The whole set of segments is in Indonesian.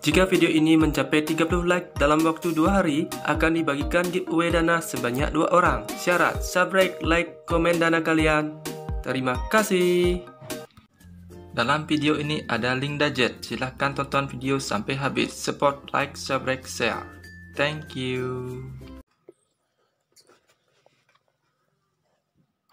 Jika video ini mencapai 30 like dalam waktu 2 hari, akan dibagikan giveaway dana sebanyak 2 orang. Syarat, subscribe, like, komen dana kalian. Terima kasih. Dalam video ini ada link dajet Silahkan tonton video sampai habis. Support, like, subscribe, share. Thank you.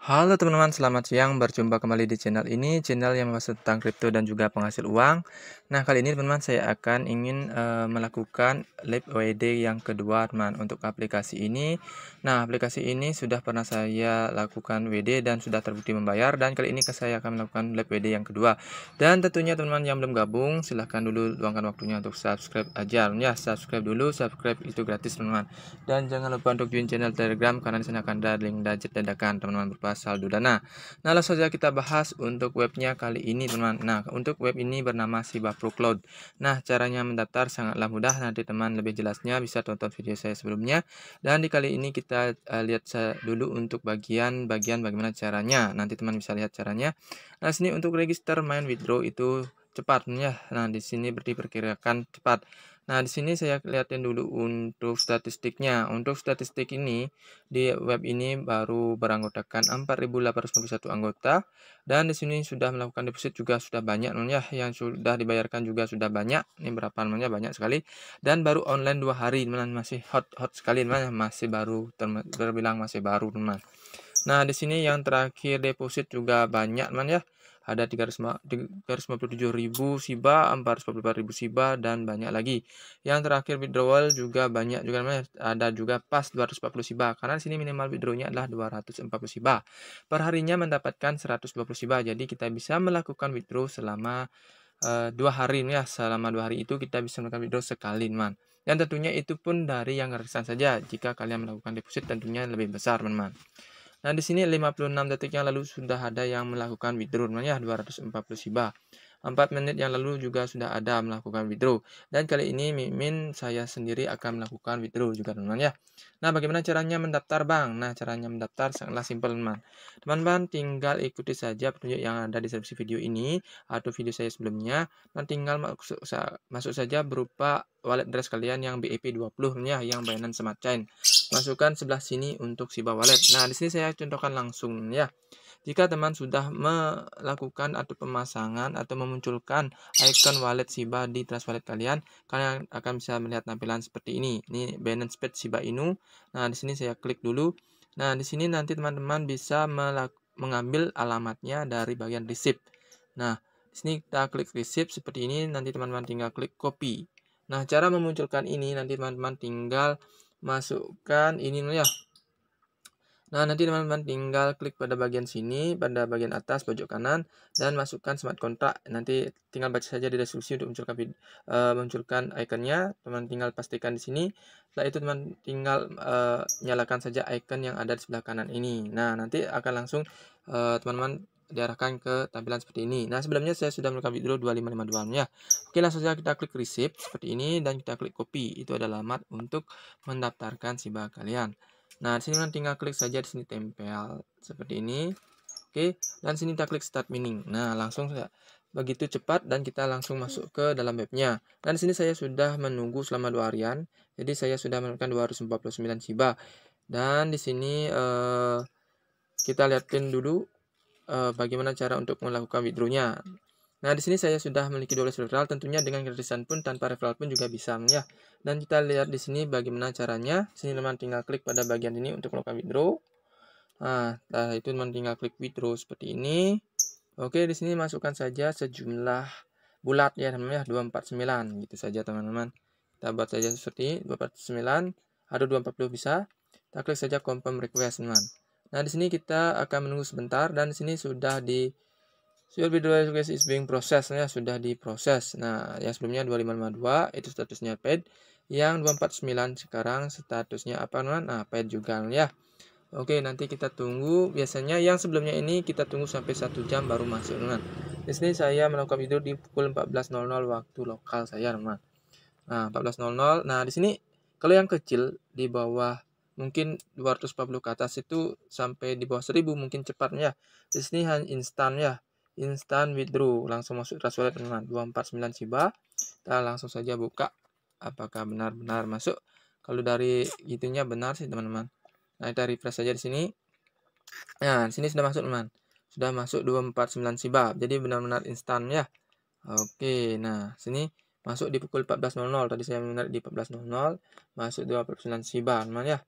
Halo teman-teman, selamat siang. Berjumpa kembali di channel ini, channel yang membahas tentang kripto dan juga penghasil uang. Nah, kali ini teman-teman saya akan ingin uh, melakukan live WD e yang kedua teman untuk aplikasi ini. Nah, aplikasi ini sudah pernah saya lakukan WD dan sudah terbukti membayar dan kali ini saya akan melakukan live WD yang kedua. Dan tentunya teman-teman yang belum gabung silahkan dulu luangkan waktunya untuk subscribe aja. Ya, subscribe dulu, subscribe itu gratis teman-teman. Dan jangan lupa untuk join channel Telegram karena di akan ada link dajet dadakan teman-teman berupa saldo dana. Nah, langsung saja kita bahas untuk webnya kali ini teman-teman. Nah, untuk web ini bernama Sibap ProCloud. Nah, caranya mendaftar sangatlah mudah. Nanti teman lebih jelasnya bisa tonton video saya sebelumnya. Dan di kali ini kita uh, lihat dulu untuk bagian-bagian bagaimana caranya. Nanti teman bisa lihat caranya. Nah, sini untuk register main withdraw itu cepat ya. Nah, di sini berarti perkirakan cepat. Nah, di sini saya lihatin dulu untuk statistiknya. Untuk statistik ini, di web ini baru beranggotakan 4.891 anggota. Dan di sini sudah melakukan deposit juga sudah banyak ya. Yang sudah dibayarkan juga sudah banyak. Ini berapa namanya banyak sekali. Dan baru online dua hari, teman masih hot-hot sekali, teman masih baru, terbilang masih baru, teman. Nah, di sini yang terakhir deposit juga banyak, teman ya ada 357 ribu SIBA, ribu SIBA dan banyak lagi. Yang terakhir withdrawal juga banyak juga namanya ada juga pas 240 SIBA karena di sini minimal withdrawnya adalah 240 SIBA. Perharinya mendapatkan 120 SIBA. Jadi kita bisa melakukan withdraw selama uh, dua hari ya selama dua hari itu kita bisa melakukan withdraw sekali man dan tentunya itu pun dari yang resan saja jika kalian melakukan deposit tentunya lebih besar teman-teman Nah, di sini 56 detik yang lalu sudah ada yang melakukan withdraw, namanya 240 siba. 4 menit yang lalu juga sudah ada melakukan withdraw. Dan kali ini Mimin saya sendiri akan melakukan withdraw juga teman-teman ya. Nah, bagaimana caranya mendaftar bang? Nah, caranya mendaftar sangatlah simpel teman-teman. teman tinggal ikuti saja petunjuk yang ada di deskripsi video ini atau video saya sebelumnya. Dan tinggal masuk, masuk saja berupa wallet address kalian yang BEP 20 ya, yang Binance Smart Chain masukkan sebelah sini untuk si wallet. Nah, di sini saya contohkan langsung ya. Jika teman sudah melakukan atau pemasangan atau memunculkan icon wallet Shiba di Trust Wallet kalian, kalian akan bisa melihat tampilan seperti ini. Ini Binance Pet Shiba Inu. Nah, di sini saya klik dulu. Nah, di sini nanti teman-teman bisa mengambil alamatnya dari bagian receipt. Nah, di sini kita klik receipt seperti ini, nanti teman-teman tinggal klik copy. Nah, cara memunculkan ini nanti teman-teman tinggal masukkan ini ya. Nah, nanti teman-teman tinggal klik pada bagian sini, pada bagian atas pojok kanan dan masukkan smart contract. Nanti tinggal baca saja di deskripsi untuk munculkan uh, munculkan ikonnya. Teman tinggal pastikan di sini. Setelah itu teman tinggal uh, nyalakan saja icon yang ada di sebelah kanan ini. Nah, nanti akan langsung eh, teman-teman uh, teman -teman diarahkan ke tampilan seperti ini. Nah, sebelumnya saya sudah melengkapi video 2552 nya. Oke, langsung saja kita klik receipt seperti ini dan kita klik copy. Itu adalah alamat untuk mendaftarkan SIBA kalian. Nah, di sini tinggal klik saja di sini tempel seperti ini. Oke, dan sini kita klik start mining. Nah, langsung saya begitu cepat dan kita langsung masuk ke dalam webnya. Dan di sini saya sudah menunggu selama dua harian. Jadi saya sudah menemukan 249 SIBA. Dan di sini eh, kita lihatin dulu e, bagaimana cara untuk melakukan withdrawnya. Nah, di sini saya sudah memiliki dolar referral, tentunya dengan gratisan pun tanpa referral pun juga bisa ya. Dan kita lihat di sini bagaimana caranya. Sini teman tinggal klik pada bagian ini untuk melakukan withdraw. Nah, setelah itu teman tinggal klik withdraw seperti ini. Oke, di sini masukkan saja sejumlah bulat ya namanya 249 ya, gitu saja teman-teman. Kita buat saja seperti 249 atau 240 bisa. Kita klik saja confirm request -teman. Nah, di sini kita akan menunggu sebentar dan di sini sudah di Your video request is being processed ya, sudah diproses. Nah, yang sebelumnya 2552 itu statusnya paid, yang 249 sekarang statusnya apa namanya? Nah, paid juga ya. Oke, nanti kita tunggu. Biasanya yang sebelumnya ini kita tunggu sampai satu jam baru masuk, teman. Di sini saya melakukan video di pukul 14.00 waktu lokal saya, teman. Nah, 14.00. Nah, di sini kalau yang kecil di bawah mungkin 240 ke atas itu sampai di bawah 1000 mungkin cepatnya di sini hanya instan ya instan withdraw langsung masuk trust wallet 249 Shiba kita langsung saja buka apakah benar-benar masuk kalau dari gitunya benar sih teman-teman nah dari refresh saja di sini nah di sini sudah masuk teman sudah masuk 249 Shiba jadi benar-benar instan ya oke nah sini masuk di pukul 14.00 tadi saya menarik di 14.00 masuk 249 Shiba teman ya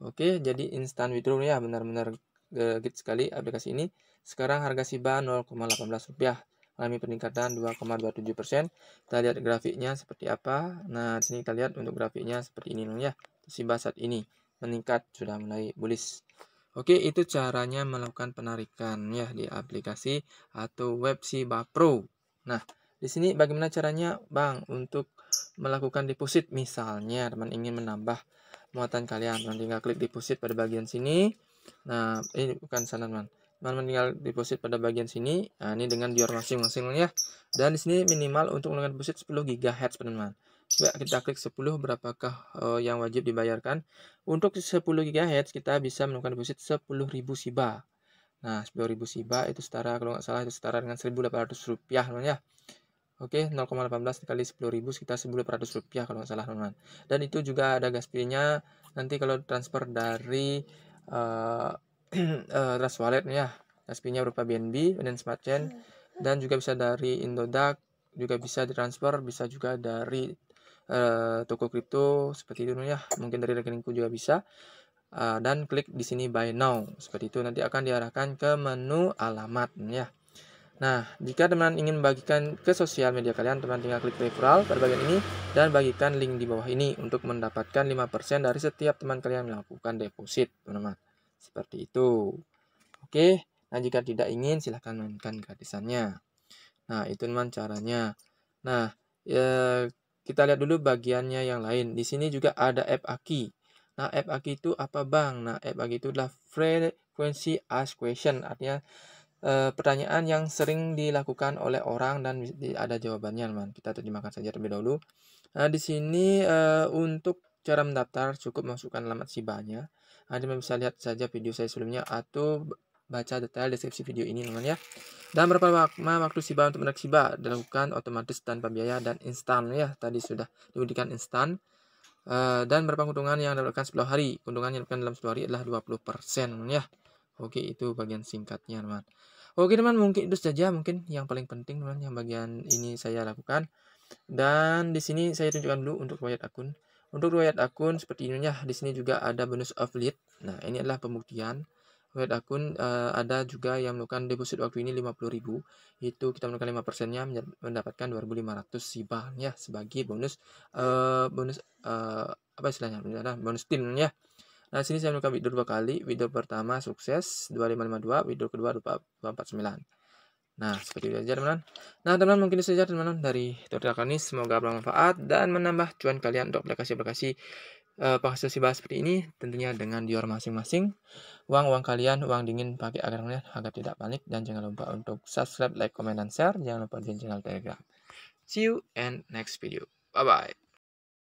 Oke, jadi instant withdraw ya benar-benar gede sekali aplikasi ini. Sekarang harga Shiba 0,18 rupiah alami peningkatan 2,27 persen. Kita lihat grafiknya seperti apa. Nah, di sini kita lihat untuk grafiknya seperti ini ya. Shiba saat ini meningkat sudah mulai bullish. Oke, itu caranya melakukan penarikan ya di aplikasi atau web Shiba Pro. Nah, di sini bagaimana caranya, Bang, untuk melakukan deposit misalnya teman ingin menambah muatan kalian. nanti tinggal klik deposit pada bagian sini. Nah, ini eh, bukan sana, Teman-teman tinggal deposit pada bagian sini. Nah, ini dengan biar masing-masing ya. Dan di sini minimal untuk menggunakan deposit 10 GHz, teman-teman. Baik, kita klik 10 berapakah uh, yang wajib dibayarkan. Untuk 10 GHz kita bisa melakukan deposit 10.000 SIBA. Nah, 10.000 SIBA itu setara kalau nggak salah itu setara dengan 1.800 rupiah teman-teman ya. Oke, 0,18 dikali 10.000 sekitar 1.200 rupiah kalau nggak salah teman-teman. Dan itu juga ada gas fee-nya nanti kalau transfer dari uh, uh, Trust Wallet ya. Gas fee-nya berupa BNB, Binance Smart Chain dan juga bisa dari Indodax, juga bisa ditransfer, bisa juga dari uh, toko kripto seperti itu ya. Mungkin dari rekeningku juga bisa. Uh, dan klik di sini buy now. Seperti itu nanti akan diarahkan ke menu alamat ya. Nah, jika teman ingin membagikan ke sosial media kalian, teman tinggal klik referral pada bagian ini dan bagikan link di bawah ini untuk mendapatkan 5% dari setiap teman kalian melakukan deposit, teman-teman. Seperti itu. Oke, nah jika tidak ingin silahkan mainkan gratisannya. Nah, itu teman caranya. Nah, ya, kita lihat dulu bagiannya yang lain. Di sini juga ada app aki. Nah, app aki itu apa, Bang? Nah, app aki itu adalah frequency ask question, artinya e, pertanyaan yang sering dilakukan oleh orang dan ada jawabannya, teman. Kita terjemahkan saja terlebih dahulu. Nah, di sini e, untuk cara mendaftar cukup masukkan alamat Sibanya. Anda bisa lihat saja video saya sebelumnya atau baca detail deskripsi video ini, teman ya. Dan berapa waktu, waktu Siba untuk menarik Siba dilakukan otomatis tanpa biaya dan instan ya. Tadi sudah diberikan instan. Uh, dan berapa keuntungan yang dapatkan 10 hari? Keuntungan yang dapatkan dalam 10 hari adalah 20% ya. Oke, itu bagian singkatnya, teman. Oke, teman, mungkin itu saja mungkin yang paling penting, teman, yang bagian ini saya lakukan. Dan di sini saya tunjukkan dulu untuk riwayat akun. Untuk riwayat akun seperti ini ya, di sini juga ada bonus affiliate. Nah, ini adalah pembuktian riwayat akun uh, ada juga yang melakukan deposit waktu ini 50.000 itu kita melakukan 5%-nya mendapatkan 2.500 sibah ya sebagai bonus uh, bonus uh, apa istilahnya bonus tim ya Nah, sini saya melakukan video dua kali. Video pertama sukses 2552, Video kedua 249. Nah, seperti itu aja teman-teman. Nah, teman-teman mungkin itu saja teman-teman dari tutorial kali ini. Semoga bermanfaat dan menambah cuan kalian untuk aplikasi-aplikasi pakai eh, penghasil bahas seperti ini tentunya dengan dior masing-masing uang-uang kalian uang dingin pakai agar melihat agar tidak panik dan jangan lupa untuk subscribe like comment dan share jangan lupa di channel telegram see you and next video bye bye